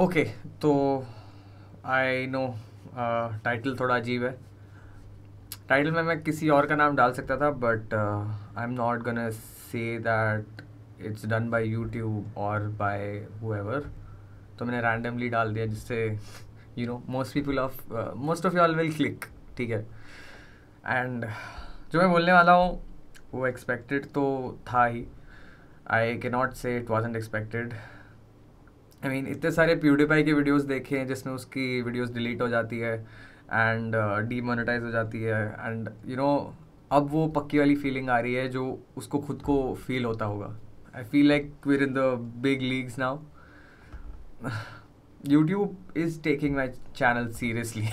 okay तो I know title थोड़ा अजीब है टाइटल में मैं किसी और का नाम डाल सकता था but I am not gonna say that it's done by YouTube और बाय हुएवर तो मैंने रैंडमली डाल दिया जिससे you know most people of most of you all will click ठीक है एंड जो मैं बोलने वाला हूँ वो एक्सपेक्टेड तो था ही आई can not say it was unexpected I mean इतने सारे प्यूडीपाई के वीडियोस देखे हैं जिसमें उसकी वीडियोस डिलीट हो जाती है एंड डीमोनेटाइज uh, हो जाती है एंड यू नो अब वो पक्की वाली फीलिंग आ रही है जो उसको खुद को फील होता होगा I feel like we're in the big leagues now YouTube is taking my channel seriously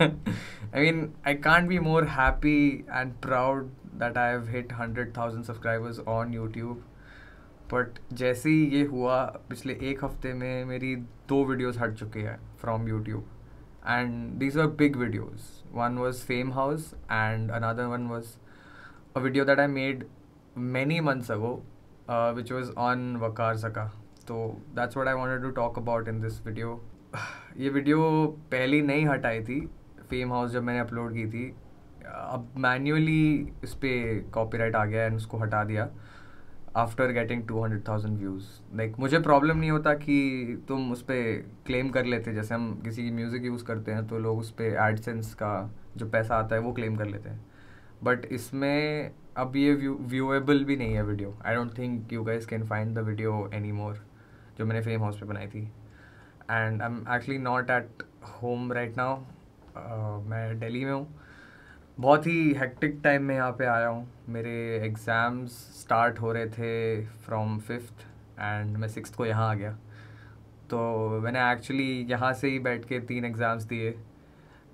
I mean I can't be more happy and proud that I have hit hundred thousand subscribers on YouTube but जैसे ही ये हुआ पिछले एक हफ्ते में मेरी दो वीडियोस हट चुकी है from YouTube and these are big videos one was Fame House and another one was a video that I made many months ago which was on Waqar Zaka तो that's what I wanted to talk about in this video ये video पहली नहीं हटाई थी fame house जब मैंने upload की थी अब मैन्युअली इस पर राइट आ गया एंड उसको हटा दिया after getting two hundred thousand views like मुझे प्रॉब्लम नहीं होता कि तुम उस पर क्लेम कर लेते जैसे हम किसी की म्यूज़िक यूज़ करते हैं तो लोग उस पर एडसेंस का जो पैसा आता है वो क्लेम कर लेते हैं बट इसमें अब ये व्यू व्यूएबल भी नहीं है video I don't think you guys can find the video any more जो मैंने फेम हाउस पर बनाई थी and I am actually not at home right now मैं डेली में हूँ बहुत ही हेक्टिक टाइम में यहाँ पे आया हूँ मेरे एग्ज़ाम्स स्टार्ट हो रहे थे फ्रॉम फिफ्थ एंड मैं सिक्स को यहाँ आ गया तो मैंने एक्चुअली यहाँ से ही बैठ के तीन एग्ज़ाम्स दिए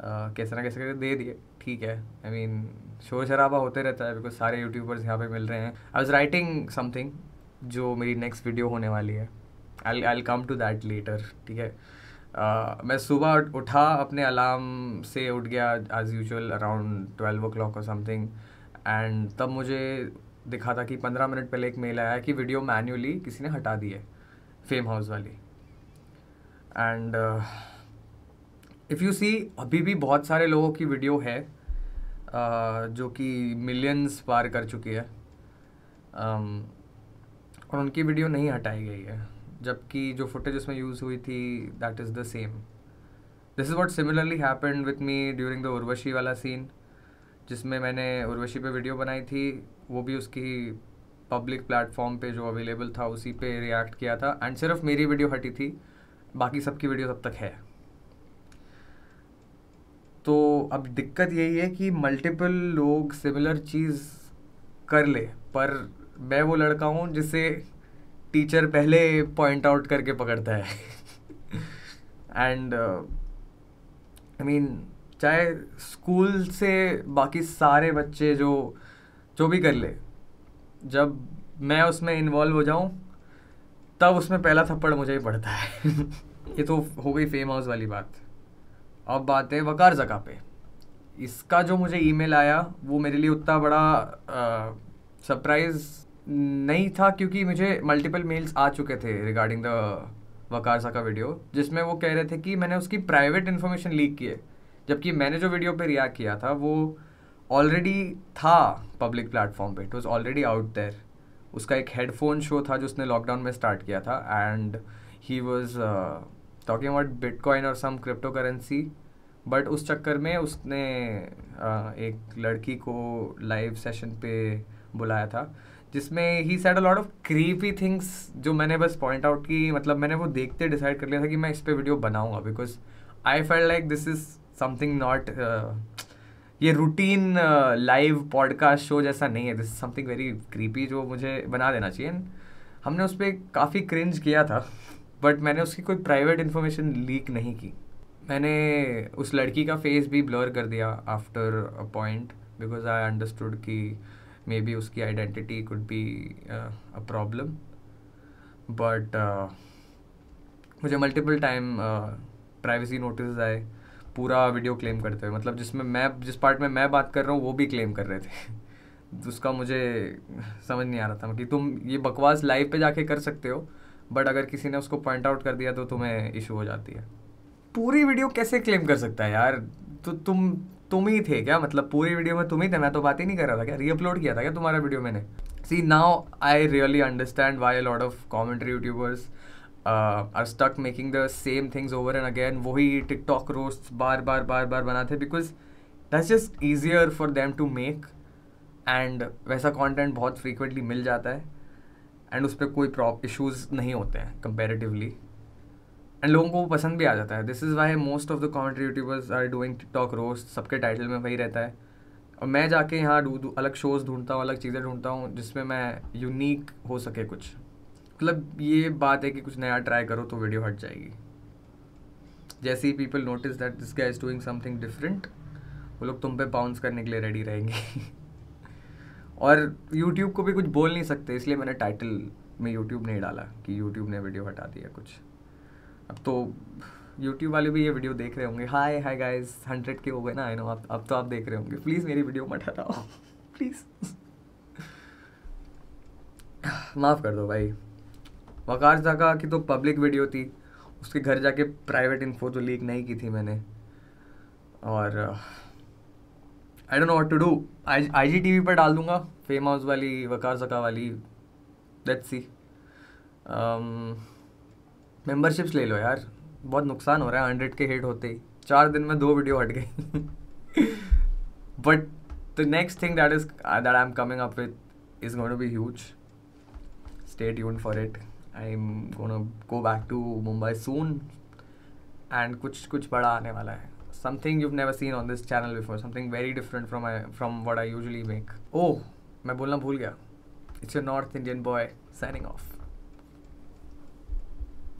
कैसे ना कैसे करके दे दिए ठीक है आई मीन शोर शराबा होते रहता है बिकॉज सारे यूट्यूबर्स यहाँ पे मिल रहे हैं आई वॉज राइटिंग समथिंग जो मेरी नेक्स्ट वीडियो होने वाली है I I come to that later ठीक है आ, मैं सुबह उठा अपने अलार्म से उठ गया as usual around twelve o'clock और समथिंग एंड तब मुझे दिखा था कि पंद्रह मिनट पहले एक मेल आया कि वीडियो मैन्युअली किसी ने हटा दी है फेम हाउस वाली एंड इफ़ यू सी अभी भी बहुत सारे लोगों की वीडियो है uh, जो कि मिलियंस पार कर चुकी है um, और उनकी वीडियो नहीं हटाई गई है जबकि जो फुटेज उसमें यूज़ हुई थी that is the same this is what similarly happened with me during the Urvashi वाला सीन जिसमें मैंने उर्वशी पे वीडियो बनाई थी वो भी उसकी पब्लिक प्लेटफॉर्म पे जो अवेलेबल था उसी पे रिएक्ट किया था एंड सिर्फ मेरी वीडियो हटी थी बाकी सबकी वीडियो तब तक है तो अब दिक्कत यही है कि मल्टीपल लोग सिमिलर चीज़ कर ले पर मैं वो लड़का हूँ जिसे टीचर पहले पॉइंट आउट करके पकड़ता है एंड आई मीन चाहे स्कूल से बाकी सारे बच्चे जो जो भी कर ले जब मैं उसमें इन्वॉल्व हो जाऊँ तब उसमें पहला थप्पड़ मुझे ही पड़ता है ये तो हो गई फेम हाउस वाली बात अब बात है वकार जका पे इसका जो मुझे ईमेल आया वो मेरे लिए उतना बड़ा सरप्राइज़ uh, नहीं था क्योंकि मुझे मल्टीपल मेल्स आ चुके थे रिगार्डिंग द वकारसा का वीडियो जिसमें वो कह रहे थे कि मैंने उसकी प्राइवेट इन्फॉर्मेशन लीक किए जबकि मैंने जो वीडियो पे रिएक्ट किया था वो ऑलरेडी था पब्लिक प्लेटफॉर्म पे it was already out there उसका एक हेडफोन शो था जो उसने लॉकडाउन में स्टार्ट किया था and he was talking about bitcoin और सम क्रिप्टो करेंसी बट उस चक्कर में उसने uh, एक लड़की को लाइव सेशन पे बुलाया था जिसमें he said a lot of creepy things जो मैंने बस पॉइंट आउट की मतलब मैंने वो देखते डिसाइड कर लिया था कि मैं इस पर वीडियो बनाऊंगा because I feel like this is something not ये रूटीन लाइव पॉडकास्ट शो जैसा नहीं है this is something very creepy जो मुझे बना देना चाहिए हमने उस पर काफ़ी क्रिंज किया था बट मैंने उसकी कोई प्राइवेट इन्फॉर्मेशन लीक नहीं की मैंने उस लड़की का फेस भी ब्लर कर दिया after a point because I understood कि मे बी उसकी identity could be a problem but मुझे मल्टीपल टाइम प्राइवेसी नोटिस आए पूरा वीडियो क्लेम करते हुए मतलब जिसमें मैं जिस पार्ट में मैं बात कर रहा हूँ वो भी क्लेम कर रहे थे तो उसका मुझे समझ नहीं आ रहा था कि तुम ये बकवास लाइव पे जाके कर सकते हो बट अगर किसी ने उसको पॉइंट आउट कर दिया तो तुम्हें इशू हो जाती है पूरी वीडियो कैसे क्लेम कर सकता है यार तो तुम तुम ही थे क्या मतलब पूरी वीडियो में तुम ही थे मैं तो बात ही नहीं कर रहा था क्या रीअपलोड किया था क्या तुम्हारा वीडियो मैंने see now I really understand why lot of commentary youtubers are stuck making the same things over and again वही टिकटॉक रोस्ट बार बार बार बार बनाते because that's just easier for them to make and वैसा content बहुत frequently मिल जाता है एंड उस पर कोई प्रॉप इशूज़ नहीं होते हैं कंपेरेटिवली एंड लोगों को पसंद भी आ जाता है this is why most of the commentary youtubers are doing TikTok roast सबके टाइटल में वही रहता है और मैं जाके यहाँ अलग शोज़ ढूंढता हूँ अलग चीज़ें ढूंढता हूँ जिसमें मैं यूनिक हो सके कुछ मतलब ये बात है कि कुछ नया ट्राई करो तो वीडियो हट जाएगी जैसे ही people notice that this guy is doing something different वो लोग तुम पे बाउंस करने के लिए रेडी रहेंगे और यूट्यूब को भी कुछ बोल नहीं सकते इसलिए मैंने टाइटल में यूट्यूब नहीं डाला कि यूट्यूब ने वीडियो हटा दिया कुछ अब तो यूट्यूब वाले भी ये वीडियो देख रहे होंगे हाय हाय गाइस हंड्रेड के हो गए ना आई नो अब अब तो आप देख रहे होंगे प्लीज़ मेरी वीडियो मत हटाओ प्लीज़ माफ़ कर दो भाई वकार जगह की तो पब्लिक वीडियो थी उसके घर जाके प्राइवेट इन्फो तो लीक नहीं की थी मैंने और I don't know what to do I I G T V पर डाल दूंगा फेम हाउस वाली वकार जगह वाली लेट्स सी um, मेंबरशिप्स ले लो यार बहुत नुकसान हो रहा है हंड्रेड के हिट होते ही चार दिन में दो वीडियो हट गई but the next thing that is that I am coming up with is going to be huge stay tune for it I am going go back to Mumbai soon and कुछ कुछ बड़ा आने वाला है something you never seen on this channel before something very different from I from what I usually make oh मैं बोलना भूल गया it's a north Indian boy signing of